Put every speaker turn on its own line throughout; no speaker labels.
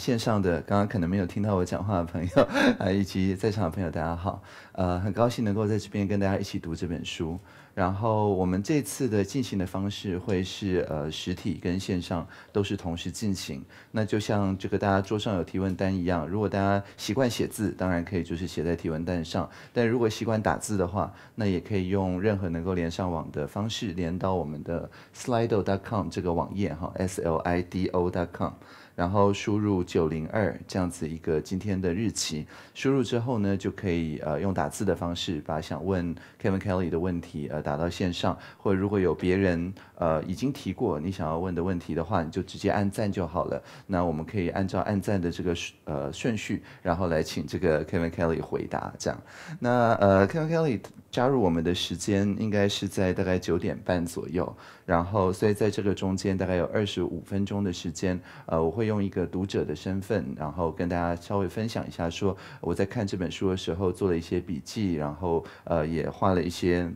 线上的刚刚可能没有听到我讲话的朋友 啊，以及在场的朋友，大家好，呃，很高兴能够在这边跟大家一起读这本书。然后我们这次的进行的方式会是呃实体跟线上都是同时进行。那就像这个大家桌上有提问单一样，如果大家习惯写字，当然可以就是写在提问单上；但如果习惯打字的话，那也可以用任何能够连上网的方式连到我们的 slidoo.com 这个网页哈，s-l-i-d-o.com。然后输入九零二这样子一个今天的日期，输入之后呢，就可以呃用打字的方式把想问 Kevin Kelly 的问题呃打到线上，或者如果有别人呃已经提过你想要问的问题的话，你就直接按赞就好了。那我们可以按照按赞的这个呃顺序，然后来请这个 Kevin Kelly 回答这样。那呃 Kevin Kelly。加入我们的时间应该是在大概九点半左右，然后所以在这个中间大概有二十五分钟的时间，呃，我会用一个读者的身份，然后跟大家稍微分享一下，说我在看这本书的时候做了一些笔记，然后呃也画了一些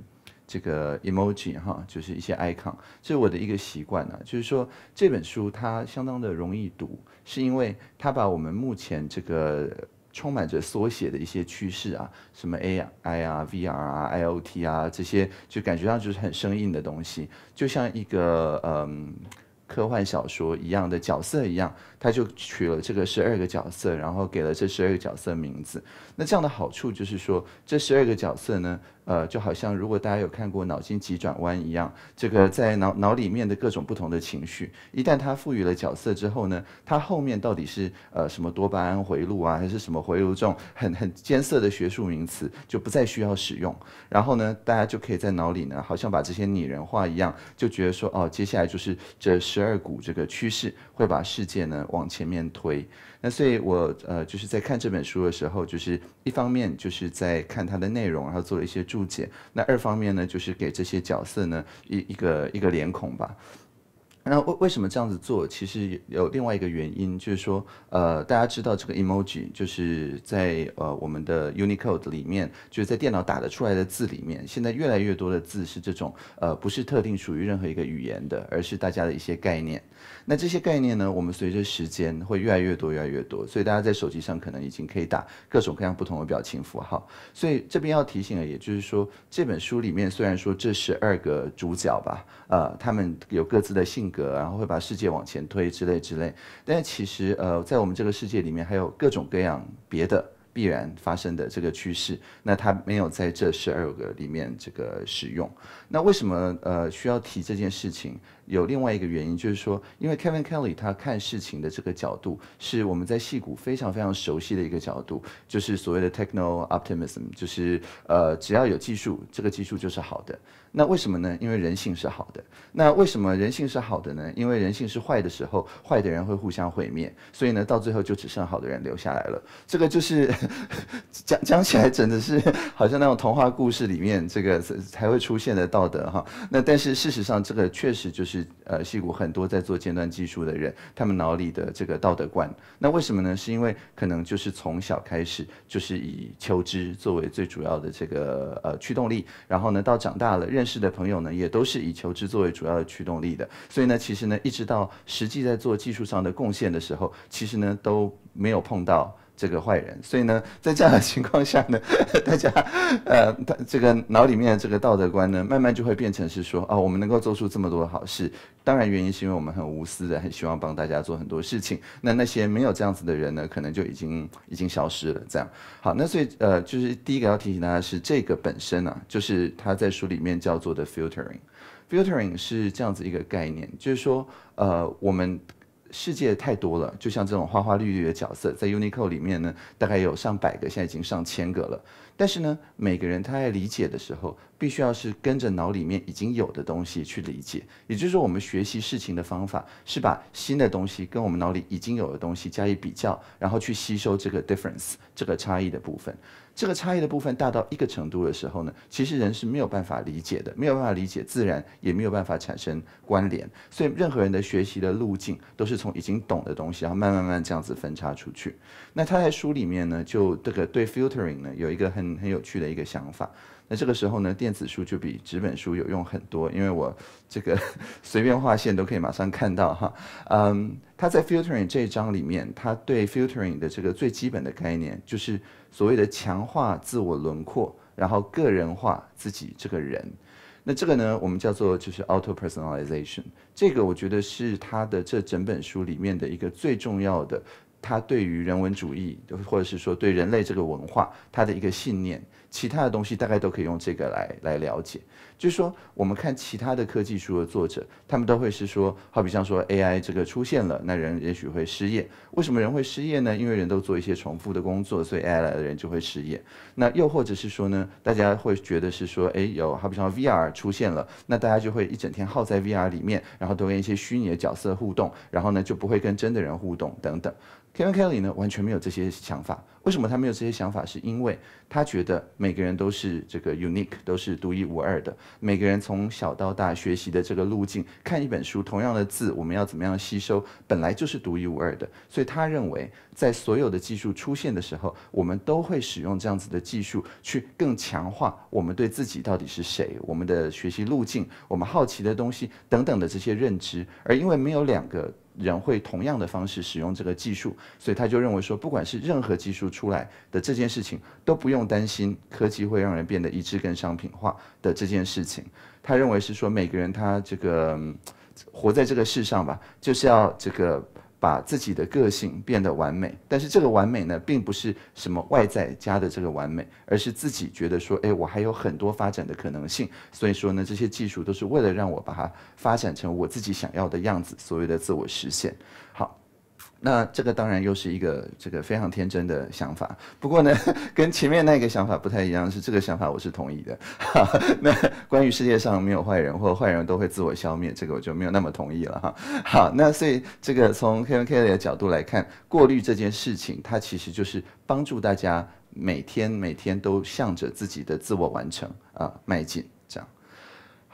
这个 emoji 哈，就是一些 icon，这是我的一个习惯呢。就是说这本书它相当的容易读，是因为它把我们目前这个。充满着缩写的一些趋势啊，什么 A I 啊、V R 啊、I O T 啊，这些就感觉上就是很生硬的东西，就像一个嗯科幻小说一样的角色一样，他就取了这个十二个角色，然后给了这十二个角色名字。那这样的好处就是说，这十二个角色呢。呃，就好像如果大家有看过《脑筋急转弯》一样，这个在脑脑里面的各种不同的情绪，一旦它赋予了角色之后呢，它后面到底是呃什么多巴胺回路啊，还是什么回路这种很很艰涩的学术名词，就不再需要使用。然后呢，大家就可以在脑里呢，好像把这些拟人化一样，就觉得说，哦，接下来就是这十二股这个趋势会把世界呢往前面推。那所以，我呃就是在看这本书的时候，就是一方面就是在看它的内容，然后做了一些注解。那二方面呢，就是给这些角色呢一一个一个脸孔吧。那为为什么这样子做？其实有另外一个原因，就是说，呃，大家知道这个 emoji，就是在呃我们的 Unicode 里面，就是在电脑打得出来的字里面，现在越来越多的字是这种呃不是特定属于任何一个语言的，而是大家的一些概念。那这些概念呢？我们随着时间会越来越多，越来越多。所以大家在手机上可能已经可以打各种各样不同的表情符号。所以这边要提醒的，也就是说，这本书里面虽然说这十二个主角吧，呃，他们有各自的性格，然后会把世界往前推之类之类。但是其实，呃，在我们这个世界里面，还有各种各样别的必然发生的这个趋势。那它没有在这十二个里面这个使用。那为什么呃需要提这件事情？有另外一个原因，就是说，因为 Kevin Kelly 他看事情的这个角度是我们在戏骨非常非常熟悉的一个角度，就是所谓的 techno optimism，就是呃，只要有技术，这个技术就是好的。那为什么呢？因为人性是好的。那为什么人性是好的呢？因为人性是坏的时候，坏的人会互相毁灭，所以呢，到最后就只剩好的人留下来了。这个就是 讲讲起来真的是好像那种童话故事里面这个才会出现的道德哈。那但是事实上，这个确实就是。是呃，戏骨很多在做尖端技术的人，他们脑里的这个道德观，那为什么呢？是因为可能就是从小开始就是以求知作为最主要的这个呃驱动力，然后呢，到长大了认识的朋友呢，也都是以求知作为主要的驱动力的，所以呢，其实呢，一直到实际在做技术上的贡献的时候，其实呢都没有碰到。这个坏人，所以呢，在这样的情况下呢，大家，呃，他这个脑里面的这个道德观呢，慢慢就会变成是说，啊，我们能够做出这么多好事，当然原因是因为我们很无私的，很希望帮大家做很多事情。那那些没有这样子的人呢，可能就已经已经消失了。这样，好，那所以呃，就是第一个要提醒大家是这个本身啊，就是他在书里面叫做的 filtering，filtering 是这样子一个概念，就是说，呃，我们。世界太多了，就像这种花花绿绿的角色，在 Uniqlo 里面呢，大概有上百个，现在已经上千个了。但是呢，每个人他在理解的时候，必须要是跟着脑里面已经有的东西去理解。也就是说，我们学习事情的方法是把新的东西跟我们脑里已经有的东西加以比较，然后去吸收这个 difference 这个差异的部分。这个差异的部分大到一个程度的时候呢，其实人是没有办法理解的，没有办法理解，自然也没有办法产生关联。所以，任何人的学习的路径都是从已经懂的东西，然后慢慢慢这样子分叉出去。那他在书里面呢，就这个对 filtering 呢有一个很。嗯，很有趣的一个想法。那这个时候呢，电子书就比纸本书有用很多，因为我这个 随便划线都可以马上看到哈。嗯，他在 filtering 这一章里面，他对 filtering 的这个最基本的概念，就是所谓的强化自我轮廓，然后个人化自己这个人。那这个呢，我们叫做就是 auto personalization。这个我觉得是他的这整本书里面的一个最重要的。他对于人文主义，或者是说对人类这个文化，他的一个信念，其他的东西大概都可以用这个来来了解。就是说，我们看其他的科技书的作者，他们都会是说，好比像说 AI 这个出现了，那人也许会失业。为什么人会失业呢？因为人都做一些重复的工作，所以 AI 来的人就会失业。那又或者是说呢，大家会觉得是说，哎，有好比像 VR 出现了，那大家就会一整天耗在 VR 里面，然后都跟一些虚拟的角色互动，然后呢就不会跟真的人互动等等。Kevin Kelly 呢，完全没有这些想法。为什么他没有这些想法？是因为他觉得每个人都是这个 unique，都是独一无二的。每个人从小到大学习的这个路径，看一本书，同样的字，我们要怎么样吸收，本来就是独一无二的。所以他认为，在所有的技术出现的时候，我们都会使用这样子的技术去更强化我们对自己到底是谁、我们的学习路径、我们好奇的东西等等的这些认知。而因为没有两个。人会同样的方式使用这个技术，所以他就认为说，不管是任何技术出来的这件事情，都不用担心科技会让人变得一致跟商品化的这件事情。他认为是说，每个人他这个活在这个世上吧，就是要这个。把自己的个性变得完美，但是这个完美呢，并不是什么外在加的这个完美，而是自己觉得说，哎，我还有很多发展的可能性，所以说呢，这些技术都是为了让我把它发展成我自己想要的样子，所谓的自我实现。好。那这个当然又是一个这个非常天真的想法，不过呢，跟前面那个想法不太一样，是这个想法我是同意的。那关于世界上没有坏人或坏人都会自我消灭，这个我就没有那么同意了哈。好，那所以这个从 Kevin Kelly 的角度来看，过滤这件事情，它其实就是帮助大家每天每天都向着自己的自我完成啊迈进。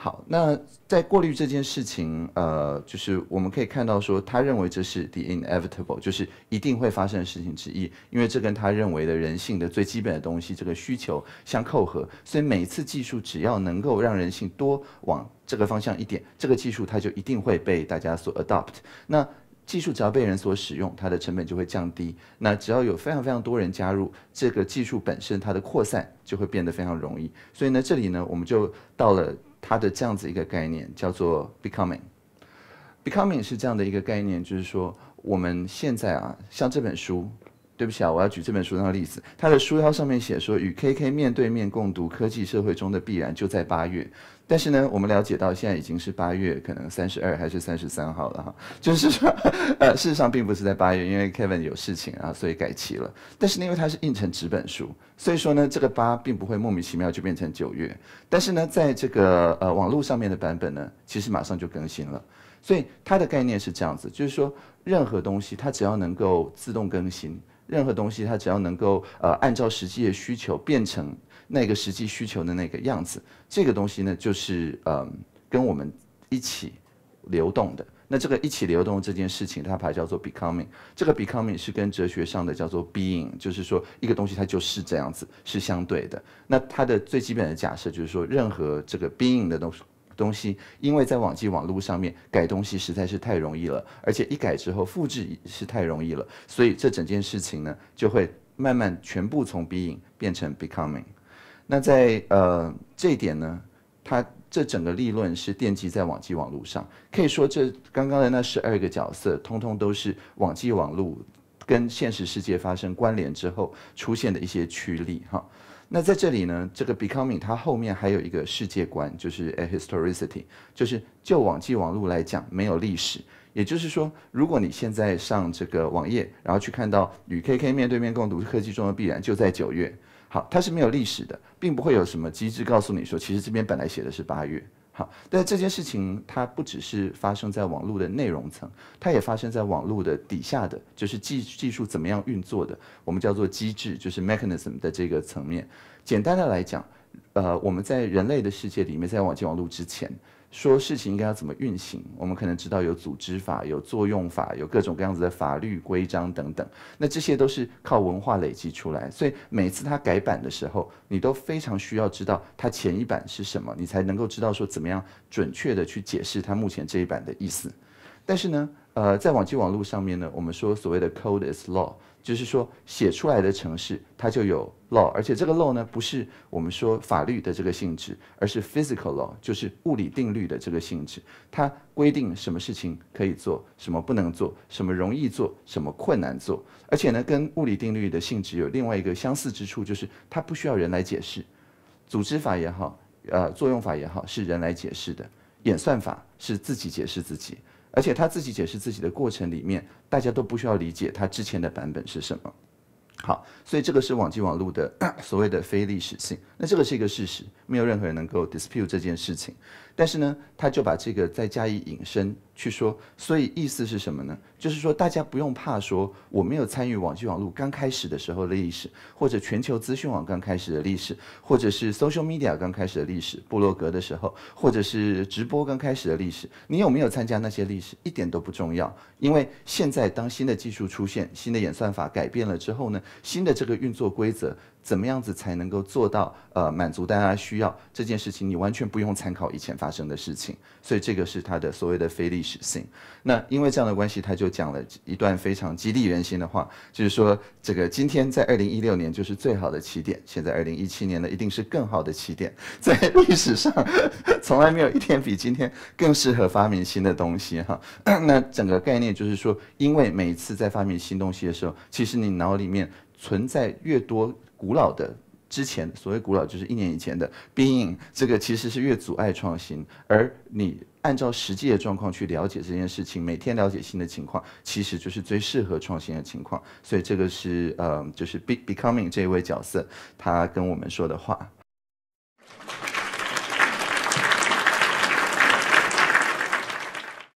好，那在过滤这件事情，呃，就是我们可以看到说，他认为这是 the inevitable，就是一定会发生的事情之一，因为这跟他认为的人性的最基本的东西，这个需求相扣合。所以每次技术只要能够让人性多往这个方向一点，这个技术它就一定会被大家所 adopt。那技术只要被人所使用，它的成本就会降低。那只要有非常非常多人加入，这个技术本身它的扩散就会变得非常容易。所以呢，这里呢，我们就到了。它的这样子一个概念叫做 “becoming”，“becoming” 是这样的一个概念，就是说我们现在啊，像这本书，对不起啊，我要举这本书上的例子，它的书腰上面写说：“与 KK 面对面共读科技社会中的必然，就在八月。”但是呢，我们了解到现在已经是八月，可能三十二还是三十三号了哈，就是说，呃，事实上并不是在八月，因为 Kevin 有事情啊，所以改期了。但是因为它是印成纸本书，所以说呢，这个八并不会莫名其妙就变成九月。但是呢，在这个呃网络上面的版本呢，其实马上就更新了。所以它的概念是这样子，就是说任何东西它只要能够自动更新，任何东西它只要能够呃按照实际的需求变成。那个实际需求的那个样子，这个东西呢，就是嗯，跟我们一起流动的。那这个一起流动这件事情，它把它叫做 becoming。这个 becoming 是跟哲学上的叫做 being，就是说一个东西它就是这样子，是相对的。那它的最基本的假设就是说，任何这个 being 的东西，东西，因为在网际网络上面改东西实在是太容易了，而且一改之后复制是太容易了，所以这整件事情呢，就会慢慢全部从 being 变成 becoming。那在呃这一点呢，它这整个立论是奠基在网际网络上，可以说这刚刚的那十二个角色，通通都是网际网络跟现实世界发生关联之后出现的一些驱力哈。那在这里呢，这个 becoming 它后面还有一个世界观，就是 a historicity，就是就网际网络来讲没有历史，也就是说，如果你现在上这个网页，然后去看到与 KK 面对面共读科技中的必然，就在九月。好，它是没有历史的，并不会有什么机制告诉你说，其实这边本来写的是八月。好，但这件事情它不只是发生在网络的内容层，它也发生在网络的底下的，就是技技术怎么样运作的，我们叫做机制，就是 mechanism 的这个层面。简单的来讲，呃，我们在人类的世界里面，在网进网络之前。说事情应该要怎么运行，我们可能知道有组织法、有作用法、有各种各样子的法律规章等等，那这些都是靠文化累积出来，所以每次它改版的时候，你都非常需要知道它前一版是什么，你才能够知道说怎么样准确的去解释它目前这一版的意思。但是呢，呃，在网际网络上面呢，我们说所谓的 code is law。就是说，写出来的城市它就有 law，而且这个 law 呢，不是我们说法律的这个性质，而是 physical law，就是物理定律的这个性质。它规定什么事情可以做，什么不能做，什么容易做，什么困难做。而且呢，跟物理定律的性质有另外一个相似之处，就是它不需要人来解释。组织法也好，呃，作用法也好，是人来解释的；演算法是自己解释自己。而且他自己解释自己的过程里面，大家都不需要理解他之前的版本是什么。好，所以这个是网际网络的 所谓的非历史性，那这个是一个事实。没有任何人能够 dispute 这件事情，但是呢，他就把这个再加以引申去说，所以意思是什么呢？就是说大家不用怕，说我没有参与网际网络刚开始的时候的历史，或者全球资讯网刚开始的历史，或者是 social media 刚开始的历史，布洛格的时候，或者是直播刚开始的历史，你有没有参加那些历史一点都不重要，因为现在当新的技术出现，新的演算法改变了之后呢，新的这个运作规则。怎么样子才能够做到呃满足大家需要这件事情？你完全不用参考以前发生的事情，所以这个是它的所谓的非历史性。那因为这样的关系，他就讲了一段非常激励人心的话，就是说这个今天在二零一六年就是最好的起点，现在二零一七年呢一定是更好的起点。在历史上从来没有一天比今天更适合发明新的东西哈。那整个概念就是说，因为每次在发明新东西的时候，其实你脑里面存在越多。古老的之前所谓古老就是一年以前的 being，这个其实是越阻碍创新，而你按照实际的状况去了解这件事情，每天了解新的情况，其实就是最适合创新的情况。所以这个是呃，就是 be becoming 这一位角色他跟我们说的话。